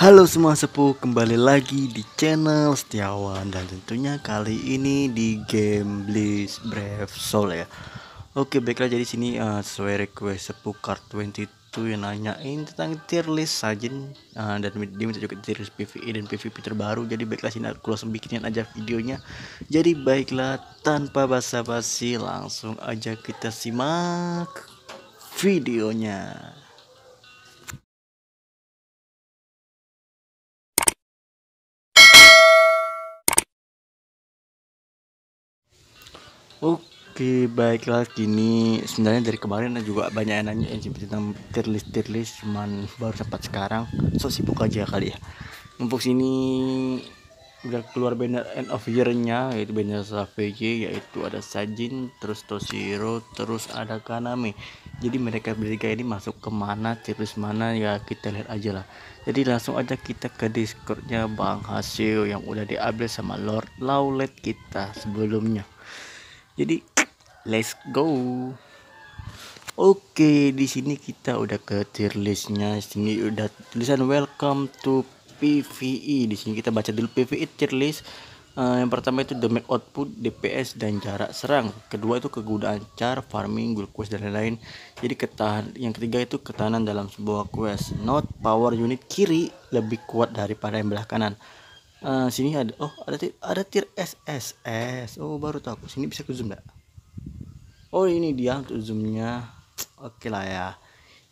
Halo semua sepuh, kembali lagi di channel Setiawan dan tentunya kali ini di game Blitz Brave Soul ya. Oke, baiklah jadi sini uh, sesuai request sepuh card 22 yang nanyain tentang tier list Sajin uh, eh, dan dia minta juga tier list PvE dan PvP terbaru. Jadi baiklah sini aku langsung bikinin aja videonya. Jadi baiklah tanpa basa-basi langsung aja kita simak videonya. Oke, baiklah kini Sebenarnya dari kemarin juga banyak yang nanya yang tentang tier list tier list, cuman baru sempat sekarang. So sibuk aja kali ya. Untuk sini udah keluar banner end of year-nya yaitu banner SVJ yaitu ada Sajin terus Toshiro terus ada Kaname jadi mereka bertiga ini masuk kemana tier list mana ya kita lihat aja lah jadi langsung aja kita ke discordnya Bang Hasil yang udah diupdate sama Lord Laulet kita sebelumnya jadi let's go. Oke, di sini kita udah ke tier listnya. Sini udah tulisan welcome to PVE. Di sini kita baca dulu PVE tier list. Uh, yang pertama itu damage output, DPS dan jarak serang. Kedua itu kegunaan char, farming, gold quest dan lain-lain. Jadi ketahan yang ketiga itu ketahanan dalam sebuah quest. Not power unit kiri lebih kuat daripada yang belah kanan uh, sini ada oh ada tir, ada tir SSS oh baru tahu sini bisa ke zoom gak? oh ini dia untuk zoomnya oke okay lah ya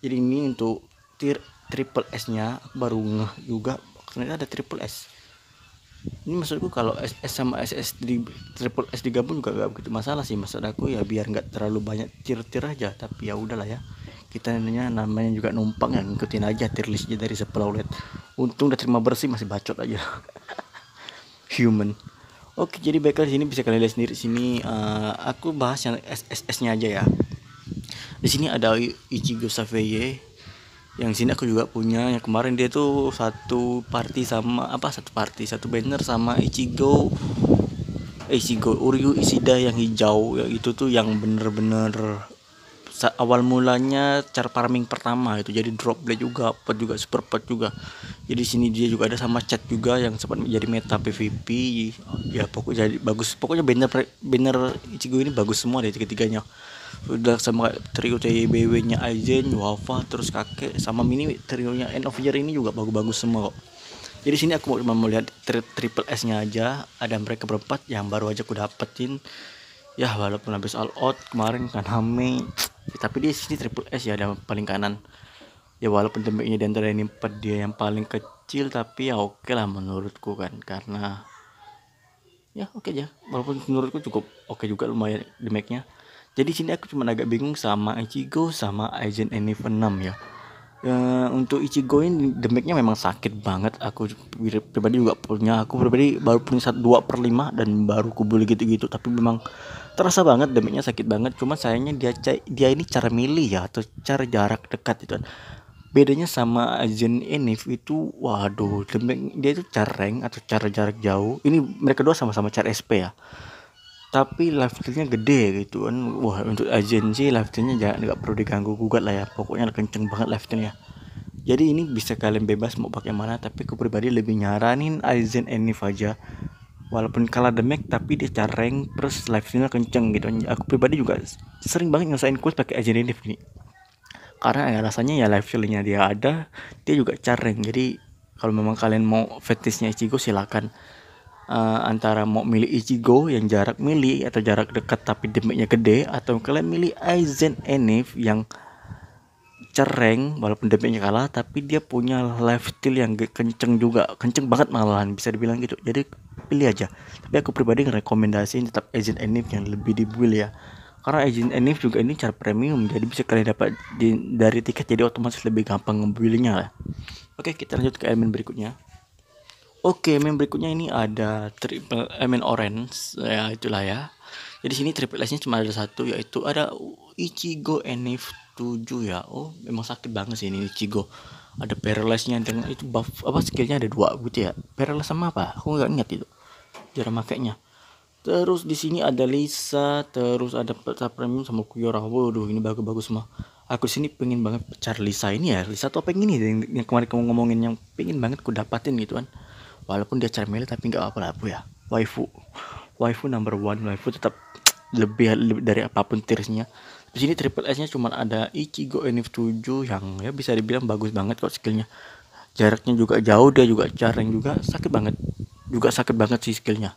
jadi ini untuk tir triple S nya baru ngeh juga ternyata ada triple S ini maksudku kalau SS sama SS di triple S digabung juga gak begitu masalah sih maksud aku ya biar nggak terlalu banyak tir-tir aja tapi ya udahlah ya kita namanya namanya juga numpang yang ngikutin aja tirlisnya dari sebelah lihat untung udah terima bersih masih bacot aja human oke jadi baiklah di sini bisa kalian lihat sendiri sini uh, aku bahas yang SSS nya aja ya di sini ada Ichigo Saveye yang sini aku juga punya yang kemarin dia tuh satu party sama apa satu party satu banner sama Ichigo eh, Ichigo Uryu Isida yang hijau ya itu tuh yang bener-bener awal mulanya cara farming pertama itu jadi drop blade juga pet juga super pet juga jadi ya, sini dia juga ada sama chat juga yang sempat menjadi meta PVP ya pokoknya jadi bagus pokoknya banner banner Ichigo ini bagus semua deh ketiganya udah sama trio TBW nya Aizen, Wafa, terus kakek sama mini trio nya End of Year ini juga bagus-bagus semua kok jadi sini aku cuma mau lihat tri triple S nya aja ada mereka berempat yang baru aja aku dapetin ya walaupun habis all out kemarin kan Hame tapi di sini triple S ya ada paling kanan ya walaupun damage di antara ini dia yang paling kecil tapi ya oke okay lah menurutku kan karena ya oke okay aja walaupun menurutku cukup oke okay juga lumayan damage-nya jadi sini aku cuma agak bingung sama Ichigo sama Agent Any Venom ya e, untuk Ichigo ini damage memang sakit banget aku pribadi juga punya aku pribadi baru punya satu dua per lima dan baru kubeli gitu-gitu tapi memang terasa banget demiknya sakit banget cuma sayangnya dia dia ini cara milih ya atau cara jarak dekat itu kan. bedanya sama Zen Enif itu waduh demik dia itu careng atau cara jarak jauh ini mereka dua sama-sama cara SP ya tapi lifestyle-nya gede gitu kan wah untuk agency sih lifestyle-nya jangan nggak perlu diganggu gugat lah ya pokoknya kenceng banget lifestyle-nya jadi ini bisa kalian bebas mau pakai mana tapi aku lebih nyaranin Aizen Enif aja walaupun kalah demek tapi dia careng terus life streamnya kenceng gitu aku pribadi juga sering banget ngesain quest pakai agent ini gini karena ya rasanya ya live feelingnya dia ada dia juga careng jadi kalau memang kalian mau fetishnya Ichigo silakan uh, antara mau milih Ichigo yang jarak milih atau jarak dekat tapi demiknya gede atau kalian milih Aizen Enif yang cereng walaupun damage nya kalah tapi dia punya lifestyle yang kenceng juga kenceng banget malahan bisa dibilang gitu jadi pilih aja tapi aku pribadi ngerekomendasiin tetap agent Enif yang lebih dibuil ya karena agent Enif juga ini cara premium jadi bisa kalian dapat di, dari tiket jadi otomatis lebih gampang ngebuilnya lah oke kita lanjut ke elemen berikutnya oke elemen berikutnya ini ada triple elemen orange ya itulah ya jadi sini triple S nya cuma ada satu yaitu ada Ichigo Enif 7 ya oh memang sakit banget sih ini cigo ada paralysnya dengan itu buff apa skillnya ada dua gitu ya paralyze sama apa aku nggak ingat itu jarang makainya terus di sini ada Lisa terus ada peta premium sama Kuyora waduh ini bagus-bagus semua aku sini pengen banget pacar Lisa ini ya Lisa tuh pengen ini yang, yang kemarin kamu ngomongin yang pengen banget ku dapatin gitu kan walaupun dia cermeli tapi nggak apa-apa lah bu ya waifu waifu number one waifu tetap lebih, lebih dari apapun tirsnya di sini triple S nya cuma ada Ichigo Enif 7 yang ya bisa dibilang bagus banget kok skillnya jaraknya juga jauh dia juga jarang juga sakit banget juga sakit banget sih skillnya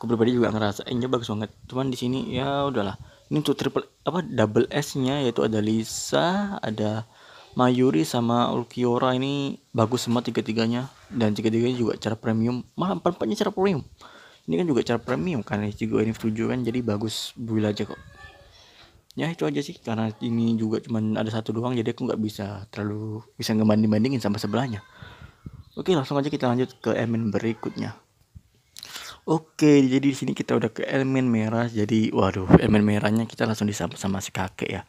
aku pribadi juga ngerasa eh, ini bagus banget cuman di sini ya udahlah ini untuk triple apa double S nya yaitu ada Lisa ada Mayuri sama Ulkiora ini bagus semua tiga-tiganya dan tiga-tiganya juga cara premium malah empat-empatnya cara premium ini kan juga cara premium karena Ichigo NF7 kan jadi bagus build aja kok ya itu aja sih karena ini juga cuma ada satu doang jadi aku nggak bisa terlalu bisa ngebanding bandingin sama sebelahnya oke langsung aja kita lanjut ke elemen berikutnya oke jadi di sini kita udah ke elemen merah jadi waduh elemen merahnya kita langsung disambut sama si kakek ya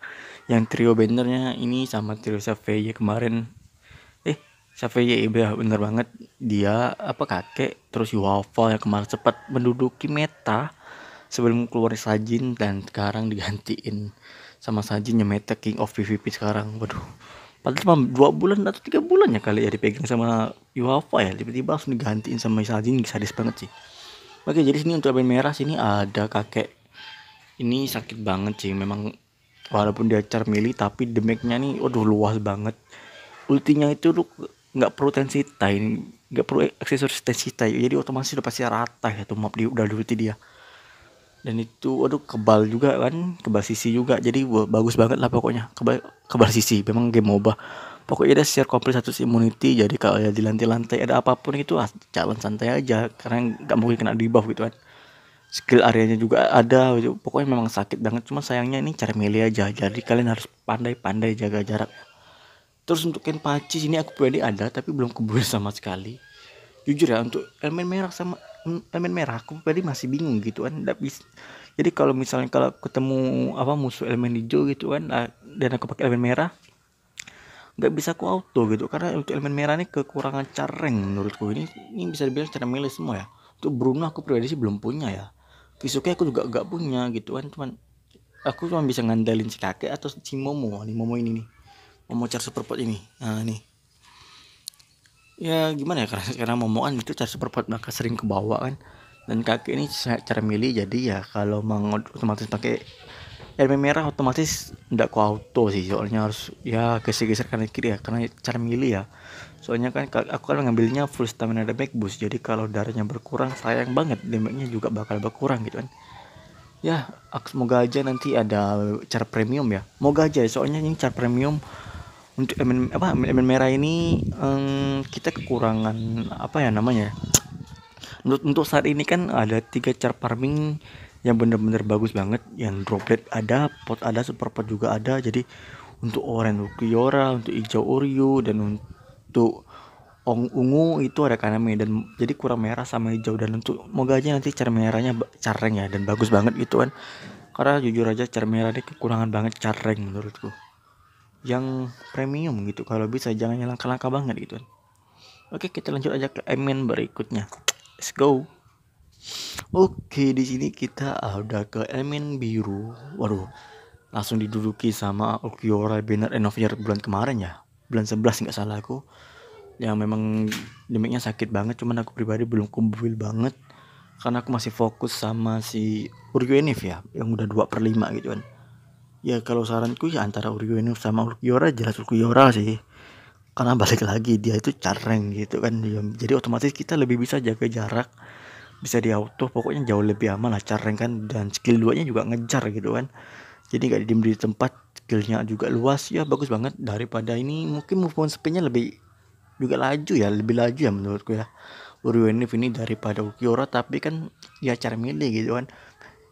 yang trio bandernya ini sama trio Saveye kemarin eh Saveye ya bener banget dia apa kakek terus waffle yang kemarin cepat menduduki meta sebelum keluar Sajin dan sekarang digantiin sama Sajin nyemetek King of PVP sekarang waduh padahal cuma dua bulan atau tiga bulan ya kali ya dipegang sama Iwafa ya tiba-tiba langsung digantiin sama Sajin sadis banget sih oke jadi sini untuk main merah sini ada kakek ini sakit banget sih memang walaupun dia char mili tapi damage-nya nih waduh luas banget ultinya itu lu nggak perlu tensita ini nggak perlu aksesoris tensita jadi otomatis udah pasti rata ya tuh map dia udah di ulti dia dan itu aduh kebal juga kan kebal sisi juga jadi bagus banget lah pokoknya kebal kebal sisi memang game moba pokoknya ada share komplit status immunity jadi kalau ya di lantai-lantai ada apapun itu ah, jalan santai aja karena nggak mungkin kena debuff gitu kan skill areanya juga ada gitu. pokoknya memang sakit banget cuma sayangnya ini cara milih aja jadi kalian harus pandai-pandai jaga jarak terus untuk Kenpachi sini aku pribadi ada tapi belum kebun sama sekali jujur ya untuk elemen merah sama elemen hmm, merah aku tadi masih bingung gitu kan bisa. jadi kalau misalnya kalau ketemu apa musuh elemen hijau gitu kan ah, dan aku pakai elemen merah nggak bisa aku auto gitu karena untuk elemen merah ini kekurangan careng menurutku ini ini bisa dibilang cara milih semua ya untuk Bruno aku pribadi sih belum punya ya Kisuke aku juga nggak punya gitu kan cuman aku cuma bisa ngandelin si kakek atau si Momo nih Momo ini nih Momo char super pot ini nah nih ya gimana ya karena karena momoan itu cara superpot maka sering ke bawah kan dan kaki ini saya cara milih jadi ya kalau mau otomatis pakai helm merah otomatis tidak ku auto sih soalnya harus ya geser-geser kanan kiri ya karena cara milih ya soalnya kan aku kan ngambilnya full stamina damage boost jadi kalau darahnya berkurang sayang banget damage juga bakal berkurang gitu kan ya semoga aja nanti ada cara premium ya semoga aja soalnya ini cara premium untuk elemen apa elemen merah ini um, kita kekurangan apa ya namanya untuk untuk saat ini kan ada tiga char farming yang bener-bener bagus banget yang droplet ada pot ada super pot juga ada jadi untuk orange Kiora untuk hijau Oreo dan untuk Ong ungu itu ada karena dan jadi kurang merah sama hijau dan untuk moga aja nanti cara merahnya careng ya dan bagus banget gitu kan karena jujur aja cara merah ini kekurangan banget careng menurutku yang premium gitu kalau bisa jangan yang langka-langka banget gitu oke kita lanjut aja ke elemen berikutnya let's go oke di sini kita ada ke elemen biru waduh langsung diduduki sama Okiora Banner End of Year bulan kemarin ya bulan 11 nggak salah aku yang memang demiknya sakit banget cuman aku pribadi belum kumpul banget karena aku masih fokus sama si Urgenif Enif ya yang udah 2 per 5 gitu kan ya kalau saranku ya antara ini sama Urkiora jelas Urkiora sih karena balik lagi dia itu careng gitu kan ya, jadi otomatis kita lebih bisa jaga jarak bisa di auto pokoknya jauh lebih aman lah careng kan dan skill duanya juga ngejar gitu kan jadi gak diem di tempat skillnya juga luas ya bagus banget daripada ini mungkin move on speednya lebih juga laju ya lebih laju ya menurutku ya Uriono ini daripada Ukiora tapi kan ya cara milih gitu kan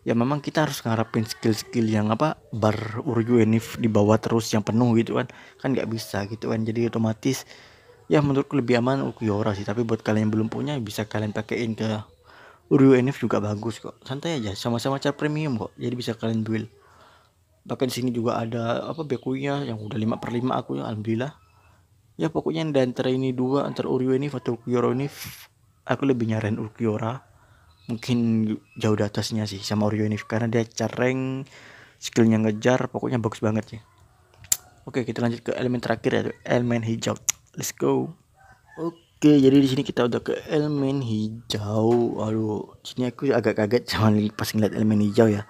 ya memang kita harus ngarepin skill-skill yang apa bar urju enif di bawah terus yang penuh gitu kan kan nggak bisa gitu kan jadi otomatis ya menurut lebih aman Ukiora sih tapi buat kalian yang belum punya bisa kalian pakein ke urju enif juga bagus kok santai aja sama-sama cara premium kok jadi bisa kalian build bahkan di sini juga ada apa bekunya yang udah lima per lima aku ya alhamdulillah ya pokoknya dan antara ini dua antara Uryu ini atau Ukiora ini aku lebih nyaran Ukiora mungkin jauh di atasnya sih sama Oreo ini karena dia cereng skillnya ngejar pokoknya bagus banget ya oke kita lanjut ke elemen terakhir yaitu elemen hijau let's go oke jadi di sini kita udah ke elemen hijau aduh sini aku agak kaget sama pas ngeliat elemen hijau ya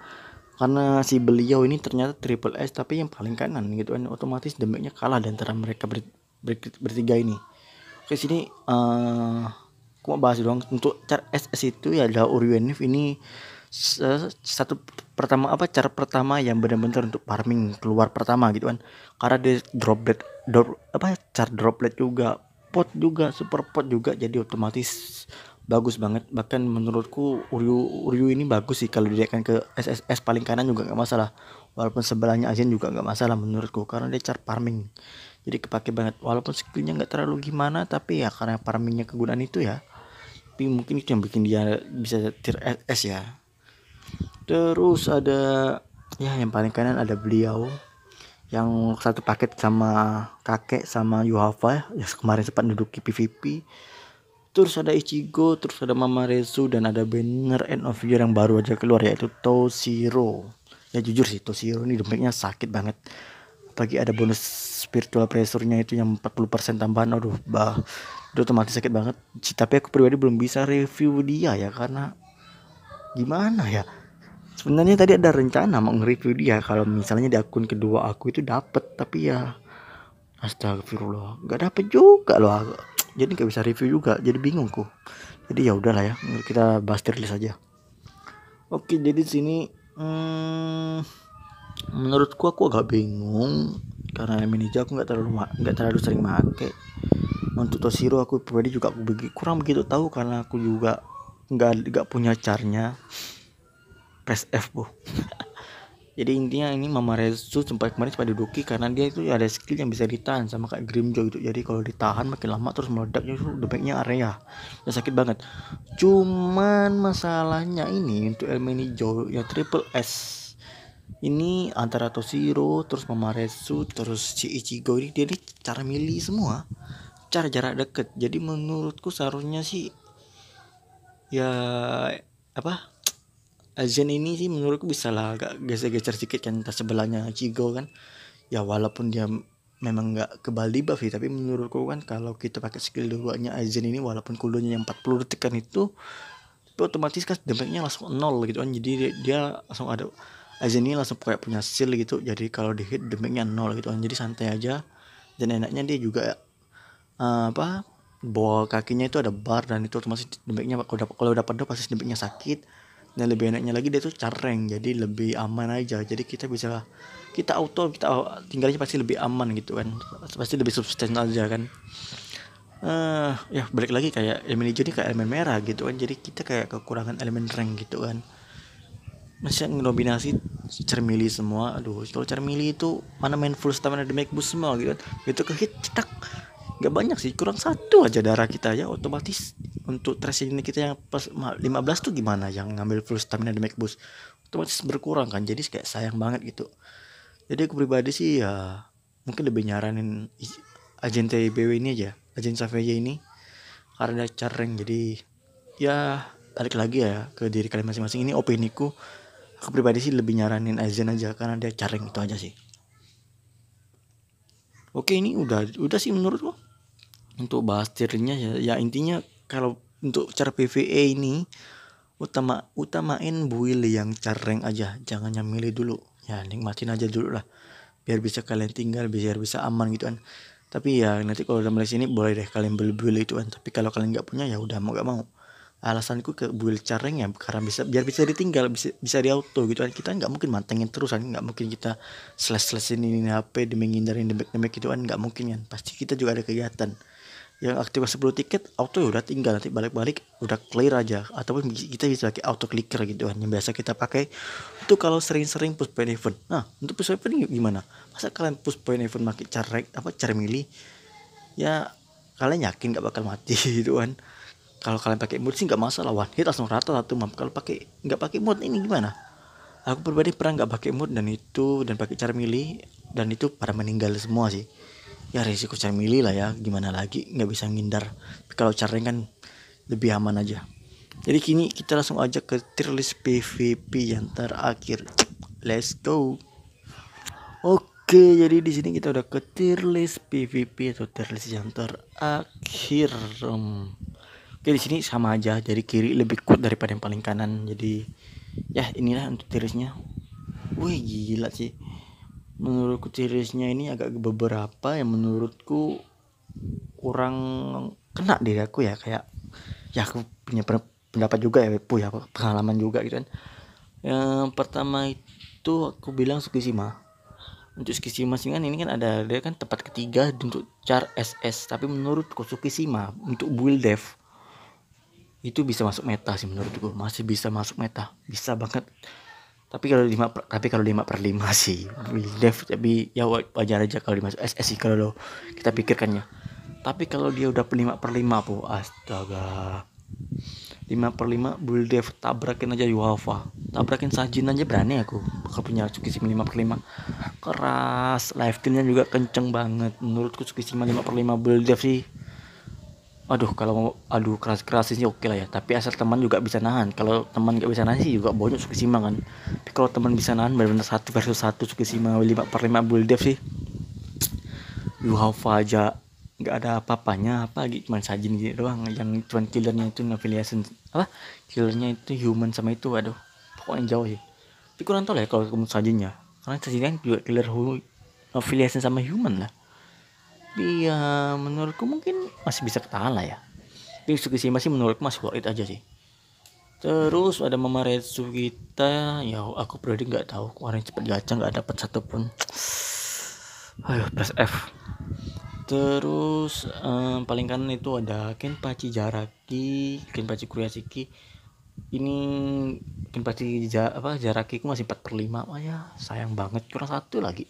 karena si beliau ini ternyata triple S tapi yang paling kanan gitu kan otomatis damage-nya kalah dan antara mereka ber, ber, bertiga ini oke sini uh, aku bahas doang untuk cara SS itu ya adalah Uriwenif ini satu pertama apa cara pertama yang benar-benar untuk farming keluar pertama gitu kan karena dia droplet drop apa cara droplet juga pot juga super pot juga jadi otomatis bagus banget bahkan menurutku Uryu Uryu ini bagus sih kalau dilihatkan ke SSS paling kanan juga nggak masalah walaupun sebelahnya Azin juga nggak masalah menurutku karena dia char farming jadi kepake banget walaupun skillnya nggak terlalu gimana tapi ya karena farmingnya kegunaan itu ya tapi mungkin itu yang bikin dia bisa tier S ya terus ada ya yang paling kanan ada beliau yang satu paket sama kakek sama Yuhafa ya kemarin sempat duduk di PVP terus ada Ichigo terus ada Mama Rezu dan ada banner end of year yang baru aja keluar yaitu Toshiro ya jujur sih Toshiro ini demiknya sakit banget pagi ada bonus spiritual pressure-nya itu yang 40% tambahan aduh bah udah otomatis sakit banget tapi aku pribadi belum bisa review dia ya karena gimana ya sebenarnya tadi ada rencana mau nge-review dia kalau misalnya di akun kedua aku itu dapet tapi ya astagfirullah Gak dapet juga loh jadi gak bisa review juga jadi bingung ku jadi ya udahlah ya kita bahas rilis saja oke jadi sini hmm, menurutku aku agak bingung karena mini aku gak terlalu gak terlalu sering make untuk Toshiro aku pribadi juga aku kurang begitu tahu karena aku juga nggak nggak punya carnya press F bu jadi intinya ini Mama Rezu sempat kemarin sempat diduki karena dia itu ada skill yang bisa ditahan sama kayak Grimjo gitu jadi kalau ditahan makin lama terus meledak itu debeknya area ya sakit banget cuman masalahnya ini untuk Elmeni Jo ya triple S ini antara Toshiro terus Mama Rezu terus si Ichigo ini dia cara milih semua pacar jarak deket jadi menurutku seharusnya sih ya apa Azen ini sih menurutku bisa lah agak geser-geser sedikit kan tas sebelahnya cigo kan ya walaupun dia memang nggak kebal di buff tapi menurutku kan kalau kita pakai skill duanya Aizen ini walaupun cooldownnya yang 40 detik kan itu tapi otomatis kan damage-nya langsung nol gitu kan jadi dia, dia langsung ada Aizen ini langsung kayak punya skill gitu jadi kalau di hit damage-nya nol gitu kan jadi santai aja dan enaknya dia juga uh, apa bawah kakinya itu ada bar dan itu masih dempeknya kalau dapat kalau dapat pedo pasti dempeknya sakit dan lebih enaknya lagi dia itu careng jadi lebih aman aja jadi kita bisa kita auto kita tinggalnya pasti lebih aman gitu kan pasti lebih substansial aja kan uh, ya balik lagi kayak elemen hijau ini kayak elemen merah gitu kan jadi kita kayak kekurangan elemen rank gitu kan masih ngedominasi cermili semua aduh kalau cermili itu mana main full stamina demi boost semua gitu kan itu ke cetak nggak banyak sih kurang satu aja darah kita ya otomatis untuk tracing ini kita yang pas 15 tuh gimana yang ngambil full stamina di bus otomatis berkurang kan jadi kayak sayang banget gitu jadi aku pribadi sih ya mungkin lebih nyaranin agen TBW ini aja agen Savage ini karena dia careng jadi ya balik lagi ya ke diri kalian masing-masing ini opini ku aku pribadi sih lebih nyaranin agen aja karena dia careng itu aja sih Oke ini udah udah sih lo untuk bahas tirinya ya ya intinya kalau untuk cara PVA e ini utama utamain buil yang careng aja jangan yang milih dulu ya nikmatin aja dulu lah biar bisa kalian tinggal biar bisa aman gitu kan tapi ya nanti kalau udah mulai sini boleh deh kalian beli buil itu kan tapi kalau kalian nggak punya ya udah mau nggak mau alasanku ke buil careng ya karena bisa biar bisa ditinggal bisa bisa di auto gitu kan kita nggak mungkin mantengin terus kan nggak mungkin kita slash slashin ini HP demi ngindarin demek demek gitu kan nggak mungkin kan pasti kita juga ada kegiatan yang aktif sebelum tiket auto ya udah tinggal nanti balik-balik udah clear aja ataupun kita bisa pakai auto clicker gitu kan yang biasa kita pakai itu kalau sering-sering push point event nah untuk push point event gimana masa kalian push point event pakai cara apa cara milih ya kalian yakin gak bakal mati gitu kan kalau kalian pakai mood sih nggak masalah one hit langsung rata satu map kalau pakai nggak pakai mood ini gimana aku pribadi pernah nggak pakai mood dan itu dan pakai cara milih dan itu pada meninggal semua sih ya risiko milih lah ya gimana lagi nggak bisa ngindar tapi kalau Charling kan lebih aman aja jadi kini kita langsung aja ke tier list PVP yang terakhir let's go Oke, jadi di sini kita udah ke tier list PVP atau tier list yang terakhir. Hmm. Oke, di sini sama aja, jadi kiri lebih kuat daripada yang paling kanan. Jadi ya inilah untuk tier listnya. Wih, gila sih menurutku seriesnya ini agak beberapa yang menurutku kurang kena diri aku ya kayak ya aku punya pendapat juga ya ya pengalaman juga gitu kan yang pertama itu aku bilang Sukishima untuk sih kan ini kan ada dia kan tempat ketiga untuk char SS tapi menurutku Sukisima untuk build dev itu bisa masuk meta sih menurutku masih bisa masuk meta bisa banget tapi kalau lima per, tapi kalau lima per lima sih Dev tapi ya wajar aja kalau dimasuk SS eh, eh, sih kalau lo kita pikirkannya tapi kalau dia udah lima per lima po astaga lima per lima Bull Dev tabrakin aja Yuhafa tabrakin Sajin aja berani aku bakal punya Tsukishima lima per lima keras live juga kenceng banget menurutku Tsukishima lima per lima Bull Dev sih aduh kalau mau aduh keras keras sih oke lah ya tapi asal teman juga bisa nahan kalau teman gak bisa nahan sih juga bonyok suka Sukishima kan tapi kalau teman bisa nahan benar-benar satu versus satu suka simang lima per lima bull dev sih hafal aja nggak ada apa-apanya apa lagi cuma sajin gitu doang yang cuman killernya itu affiliation apa killernya itu human sama itu aduh pokoknya jauh sih tapi kurang tau lah ya kalau kamu sajinya karena sajinya kan juga killer affiliation sama human lah tapi ya menurutku mungkin masih bisa ketahan lah ya tapi Tsukishima sih menurutku masih worth it aja sih terus ada Mama kita ya aku pribadi nggak tahu kemarin cepet gacang nggak dapat satupun ayo plus F terus um, paling kanan itu ada Kenpachi Jaraki Kenpachi Kuriyashiki ini Kenpachi ja, apa Jaraki ku masih empat per 5 ya sayang banget kurang satu lagi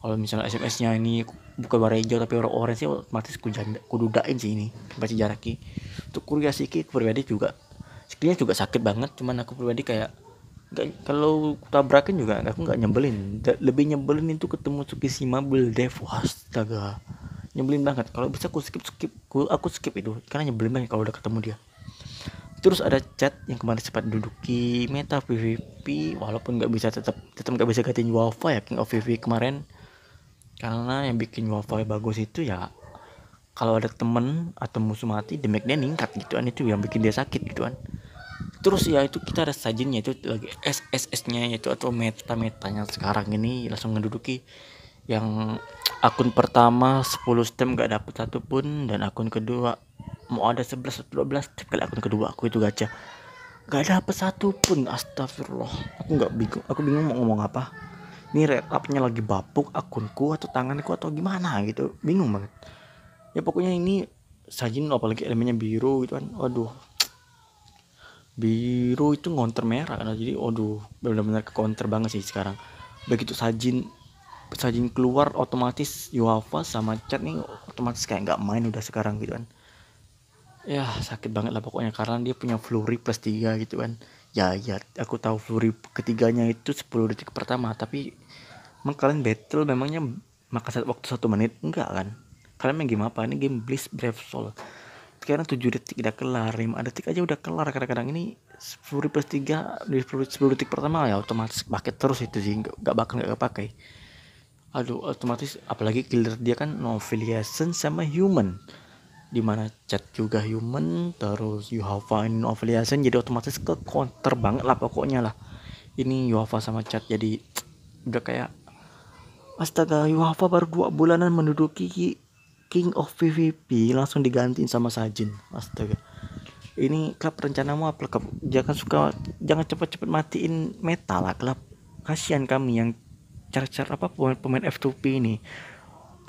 kalau misalnya SMS-nya ini buka warna hijau tapi warna orange sih ya otomatis ku janda ku dudain sih ini baca jaraki untuk kuliah sih pribadi juga sekiranya juga sakit banget cuman aku pribadi kayak gak, kalau tabrakin juga aku nggak nyebelin lebih nyebelin itu ketemu Tsukishima Bull Dev astaga nyebelin banget kalau bisa aku skip skip aku, aku skip itu karena nyebelin banget kalau udah ketemu dia terus ada chat yang kemarin sempat duduki meta PVP walaupun nggak bisa tetap tetap nggak bisa gantiin Wafa ya King of PVP kemarin karena yang bikin wifi bagus itu ya kalau ada temen atau musuh mati damage dia ningkat gitu kan itu yang bikin dia sakit gitu kan terus ya itu kita ada sajinnya itu lagi SSS nya itu atau meta metanya sekarang ini langsung menduduki yang akun pertama 10 stem gak dapet satupun dan akun kedua mau ada 11 atau 12 kali akun kedua aku itu gacha gak dapet satupun astagfirullah aku gak bingung aku bingung mau ngomong apa ini red lagi bapuk akunku atau tanganku atau gimana gitu bingung banget ya pokoknya ini sajin apalagi elemennya biru gitu kan waduh biru itu ngonter merah kan jadi waduh benar-benar ke counter banget sih sekarang begitu sajin sajin keluar otomatis Yuafa sama Chat nih otomatis kayak nggak main udah sekarang gitu kan ya sakit banget lah pokoknya karena dia punya Flurry plus 3 gitu kan ya ya aku tahu Flurry ketiganya itu 10 detik pertama tapi emang kalian battle memangnya maka waktu satu menit enggak kan kalian main game apa ini game Bliss Brave Soul sekarang 7 detik udah kelar 5 detik aja udah kelar kadang-kadang ini 10 plus 3 di 10, 10 detik pertama ya otomatis pakai terus itu sih nggak, bakal nggak pakai aduh otomatis apalagi killer dia kan no affiliation sama human dimana chat juga human terus you Yuhava ini affiliation jadi otomatis ke counter banget lah pokoknya lah ini you Yuhava sama chat jadi udah kayak astaga you Yuhava baru dua bulanan menduduki King of PvP langsung digantiin sama Sajin astaga ini klub rencanamu apa klub jangan suka jangan cepat-cepat matiin meta lah klub kasihan kami yang cara-cara apa pemain, pemain F2P ini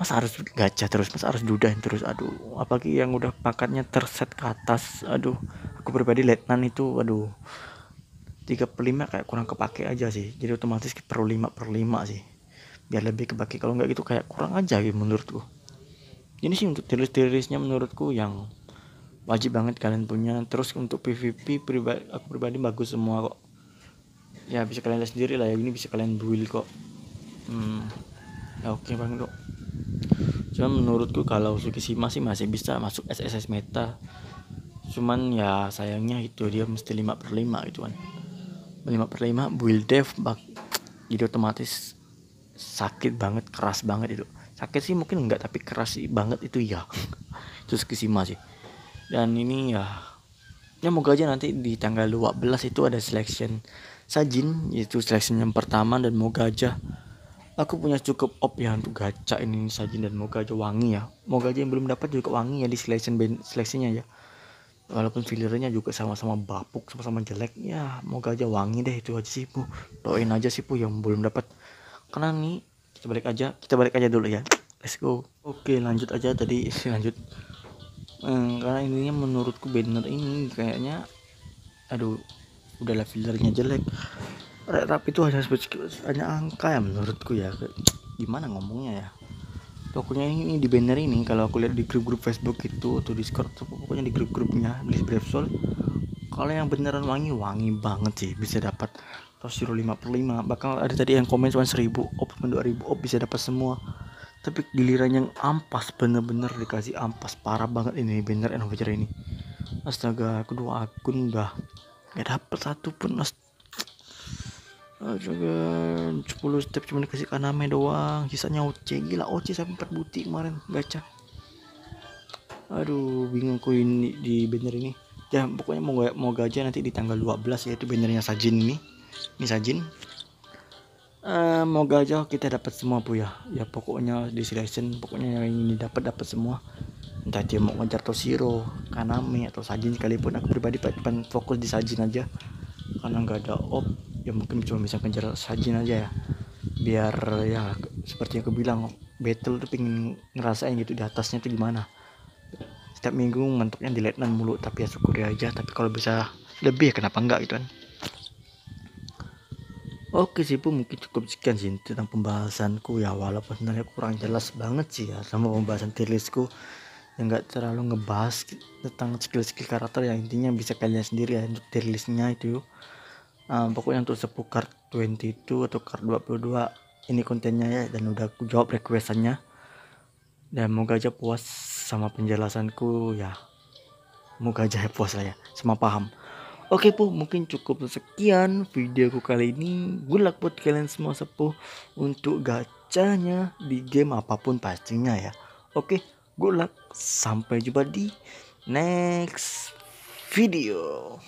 mas harus gajah terus mas harus dudain terus aduh apalagi yang udah pakatnya terset ke atas aduh aku pribadi letnan itu aduh 35 kayak kurang kepake aja sih jadi otomatis perlu 5 per 5 sih biar lebih kepake kalau nggak gitu kayak kurang aja gitu menurutku ini sih untuk tiris-tirisnya menurutku yang wajib banget kalian punya terus untuk PVP pribadi aku pribadi bagus semua kok ya bisa kalian lihat sendiri lah ya ini bisa kalian build kok hmm ya oke okay banget kok cuman menurutku kalau Tsukishima sih masih bisa masuk SSS meta cuman ya sayangnya itu dia mesti 5 per 5 gitu kan 5 per 5 build dev bak jadi otomatis sakit banget keras banget itu sakit sih mungkin enggak tapi keras sih banget itu ya terus ke sih dan ini ya ya moga aja nanti di tanggal 12 itu ada selection Sajin yaitu selection yang pertama dan moga aja aku punya cukup op ya untuk gacha ini sajin dan moga aja wangi ya moga aja yang belum dapat juga wangi ya di selection band seleksinya ya walaupun fillernya juga sama-sama bapuk sama-sama jelek ya moga aja wangi deh itu aja sih bu doain aja sih bu yang belum dapat karena nih kita balik aja kita balik aja dulu ya let's go oke lanjut aja tadi lanjut hmm, karena intinya menurutku banner ini kayaknya aduh udahlah fillernya jelek tapi itu hanya hanya angka ya menurutku ya gimana ngomongnya ya pokoknya ini di banner ini kalau aku lihat di grup-grup Facebook itu atau Discord pokoknya di grup-grupnya di Brevsoul kalau yang beneran wangi wangi banget sih bisa dapat Tosiro 55 per bahkan ada tadi yang komen cuma 1000 op 2000 op bisa dapat semua tapi giliran yang ampas bener-bener dikasih ampas parah banget ini banner and ini astaga kedua akun udah gak dapet satu pun Astaga, 10 step cuma dikasih kaname doang. Sisanya OC gila, OC sampai 4 butik kemarin gacha. Aduh, bingung aku ini di banner ini. Ya, pokoknya mau mau gacha nanti di tanggal 12 yaitu bannernya Sajin ini. Ini Sajin. Uh, mau gaja oh, kita dapat semua bu ya. Ya pokoknya di selection pokoknya yang ini dapat dapat semua. Entah dia mau ngejar Toshiro, Kaname atau Sajin sekalipun aku pribadi pengen fokus di Sajin aja karena nggak ada op ya mungkin cuma bisa kejar sajin aja ya biar ya seperti yang aku bilang battle tuh pengen ngerasain gitu di atasnya tuh gimana setiap minggu mentoknya di letnan mulu tapi ya syukuri aja tapi kalau bisa lebih ya kenapa enggak gitu kan Oke sih Bu mungkin cukup sekian sih tentang pembahasanku ya walaupun sebenarnya kurang jelas banget sih ya sama pembahasan tirlisku yang nggak terlalu ngebahas tentang skill-skill karakter yang intinya bisa kalian sendiri ya untuk tirlisnya itu uh, pokoknya untuk sepuh card 22 atau card 22 ini kontennya ya dan udah aku jawab requestannya dan moga aja puas sama penjelasanku ya moga aja puas lah ya sama paham Oke puh mungkin cukup sekian videoku kali ini Good luck buat kalian semua sepuh Untuk gacanya di game apapun pastinya ya Oke good luck Sampai jumpa di next video